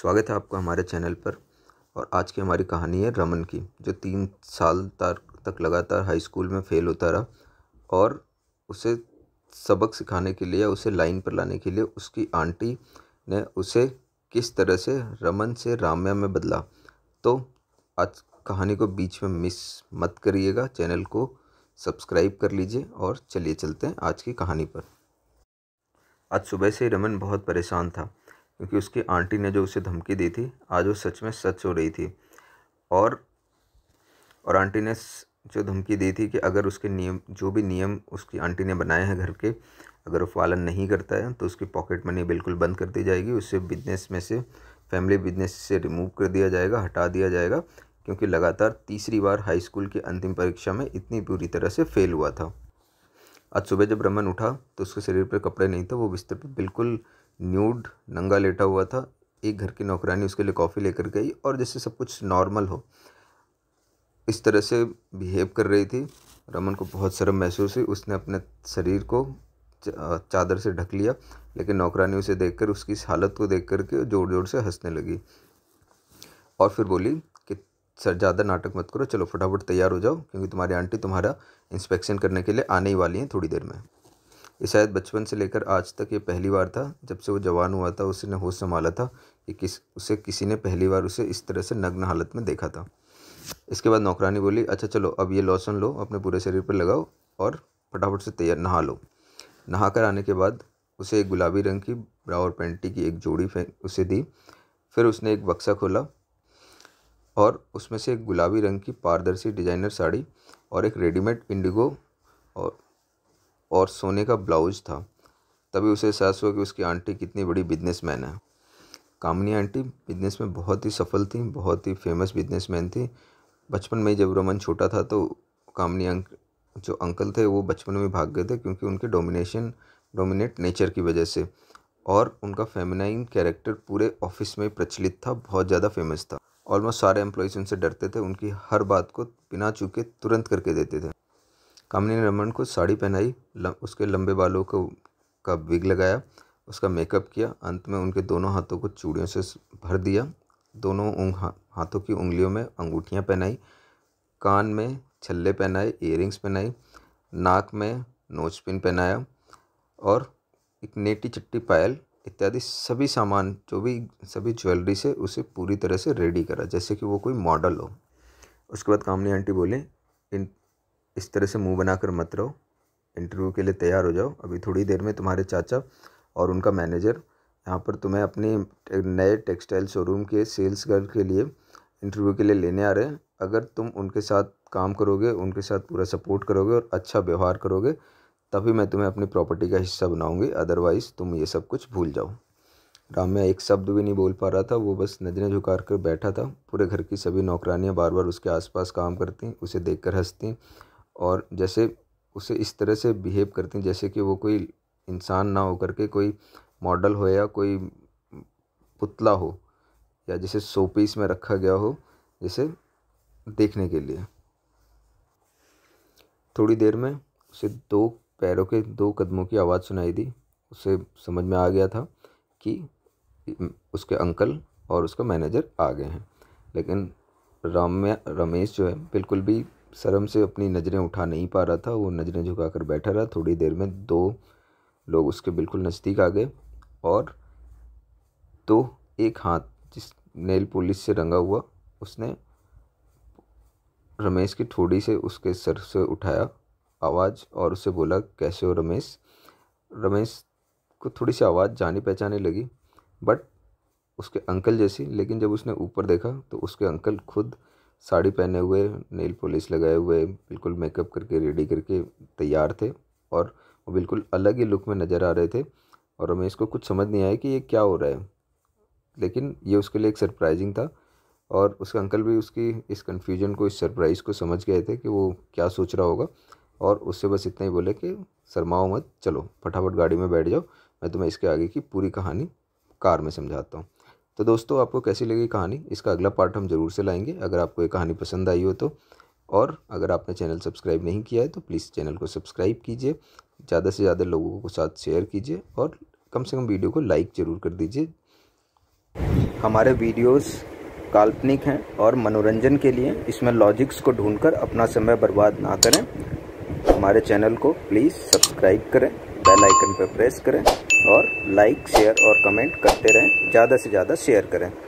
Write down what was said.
स्वागत है आपका हमारे चैनल पर और आज की हमारी कहानी है रमन की जो तीन साल तार तक लगातार हाई स्कूल में फ़ेल होता रहा और उसे सबक सिखाने के लिए उसे लाइन पर लाने के लिए उसकी आंटी ने उसे किस तरह से रमन से राम्या में बदला तो आज कहानी को बीच में मिस मत करिएगा चैनल को सब्सक्राइब कर लीजिए और चलिए चलते हैं आज की कहानी पर आज सुबह से रमन बहुत परेशान था क्योंकि उसकी आंटी ने जो उसे धमकी दी थी आज वो सच में सच हो रही थी और और आंटी ने जो धमकी दी थी कि अगर उसके नियम जो भी नियम उसकी आंटी ने बनाए हैं घर के अगर वो पालन नहीं करता है तो उसकी पॉकेट मनी बिल्कुल बंद कर दी जाएगी उसे बिजनेस में से फैमिली बिजनेस से रिमूव कर दिया जाएगा हटा दिया जाएगा क्योंकि लगातार तीसरी बार हाई स्कूल की अंतिम परीक्षा में इतनी बुरी तरह से फेल हुआ था आज सुबह जब रमन उठा तो उसके शरीर पर कपड़े नहीं थे वो बिस्तर पर बिल्कुल न्यूड नंगा लेटा हुआ था एक घर की नौकरानी उसके लिए कॉफ़ी लेकर गई और जैसे सब कुछ नॉर्मल हो इस तरह से बिहेव कर रही थी रमन को बहुत शर्म महसूस हुई उसने अपने शरीर को चादर से ढक लिया लेकिन नौकरानी उसे देखकर उसकी हालत को देख कर के जोर जोर से हंसने लगी और फिर बोली कि सर ज़्यादा नाटक मत करो चलो फटाफट तैयार हो जाओ क्योंकि तुम्हारी आंटी तुम्हारा इंस्पेक्शन करने के लिए आने ही वाली हैं थोड़ी देर में ये शायद बचपन से लेकर आज तक ये पहली बार था जब से वो जवान हुआ था उसने होश संभाला था कि किस उसे किसी ने पहली बार उसे इस तरह से नग्न हालत में देखा था इसके बाद नौकरानी बोली अच्छा चलो अब ये लोशन लो अपने पूरे शरीर पर लगाओ और फटाफट से तैयार नहा लो नहा कर आने के बाद उसे एक गुलाबी रंग की ब्रा और पेंटी की एक जोड़ी फेंक उसे दी फिर उसने एक बक्सा खोला और उसमें से एक गुलाबी रंग की पारदर्शी डिजाइनर साड़ी और एक रेडीमेड इंडिगो और और सोने का ब्लाउज था तभी उसे एहसास हुआ कि उसकी आंटी कितनी बड़ी बिजनेसमैन है कामनी आंटी बिजनेस में बहुत ही सफल थी बहुत ही फेमस बिजनेसमैन थी बचपन में जब रमन छोटा था तो कामनी अंक जो अंकल थे वो बचपन में भाग गए थे क्योंकि उनके डोमिनेशन डोमिनेट नेचर की वजह से और उनका फेमिनाइन कैरेक्टर पूरे ऑफिस में प्रचलित था बहुत ज़्यादा फेमस था ऑलमोस्ट सारे एम्प्लॉयज़ उनसे डरते थे उनकी हर बात को बिना चूके तुरंत करके देते थे कामिनी ने रमन को साड़ी पहनाई उसके लंबे बालों को का विग लगाया उसका मेकअप किया अंत में उनके दोनों हाथों को चूड़ियों से भर दिया दोनों उंग हाथों की उंगलियों में अंगूठियाँ पहनाई कान में छल्ले पहनाए इयरिंग्स पहनाई नाक में नोच पिन पहनाया और एक नेटी चिट्टी पायल इत्यादि सभी सामान जो भी सभी ज्वेलरी से उसे पूरी तरह से रेडी करा जैसे कि वो कोई मॉडल हो उसके बाद कामनी आंटी बोले इन इस तरह से मुंह बनाकर मत रहो इंटरव्यू के लिए तैयार हो जाओ अभी थोड़ी देर में तुम्हारे चाचा और उनका मैनेजर यहाँ पर तुम्हें अपने नए टेक्सटाइल शोरूम के सेल्स गर्ल के लिए इंटरव्यू के लिए लेने आ रहे हैं अगर तुम उनके साथ काम करोगे उनके साथ पूरा सपोर्ट करोगे और अच्छा व्यवहार करोगे तभी मैं तुम्हें अपनी प्रॉपर्टी का हिस्सा बनाऊंगी अदरवाइज़ तुम ये सब कुछ भूल जाओ राम्या एक शब्द भी नहीं बोल पा रहा था वो बस नजरें झुका कर बैठा था पूरे घर की सभी नौकरानियाँ बार बार उसके आसपास काम करती उसे देखकर हंसती और जैसे उसे इस तरह से बिहेव करते हैं जैसे कि वो कोई इंसान ना हो करके कोई मॉडल हो या कोई पुतला हो या जिसे सोपीस में रखा गया हो जिसे देखने के लिए थोड़ी देर में उसे दो पैरों के दो कदमों की आवाज़ सुनाई दी उसे समझ में आ गया था कि उसके अंकल और उसका मैनेजर आ गए हैं लेकिन राम रमेश जो है बिल्कुल भी शर्म से अपनी नज़रें उठा नहीं पा रहा था वो नज़रें झुकाकर बैठा रहा थोड़ी देर में दो लोग उसके बिल्कुल नज़दीक आ गए और तो एक हाथ जिस नेल पुलिस से रंगा हुआ उसने रमेश की ठोड़ी से उसके सर से उठाया आवाज़ और उसे बोला कैसे हो रमेश रमेश को थोड़ी सी आवाज़ जानी पहचाने लगी बट उसके अंकल जैसी लेकिन जब उसने ऊपर देखा तो उसके अंकल खुद साड़ी पहने हुए नेल पॉलिश लगाए हुए बिल्कुल मेकअप करके रेडी करके तैयार थे और वो बिल्कुल अलग ही लुक में नज़र आ रहे थे और हमें इसको कुछ समझ नहीं आया कि ये क्या हो रहा है लेकिन ये उसके लिए एक सरप्राइजिंग था और उसका अंकल भी उसकी इस कन्फ्यूजन को इस सरप्राइज़ को समझ गए थे कि वो क्या सोच रहा होगा और उससे बस इतना ही बोले कि शरमाओ मत चलो फटाफट गाड़ी में बैठ जाओ मैं तुम्हें इसके आगे की पूरी कहानी कार में समझाता हूँ तो दोस्तों आपको कैसी लगी कहानी इसका अगला पार्ट हम ज़रूर से लाएंगे अगर आपको ये कहानी पसंद आई हो तो और अगर आपने चैनल सब्सक्राइब नहीं किया है तो प्लीज़ चैनल को सब्सक्राइब कीजिए ज़्यादा से ज़्यादा लोगों को साथ शेयर कीजिए और कम से कम वीडियो को लाइक ज़रूर कर दीजिए हमारे वीडियोस काल्पनिक हैं और मनोरंजन के लिए इसमें लॉजिक्स को ढूंढकर अपना समय बर्बाद ना करें हमारे चैनल को प्लीज़ सब्सक्राइब करें बेल आइकन पर प्रेस करें और लाइक शेयर और कमेंट करते रहें ज़्यादा से ज़्यादा शेयर करें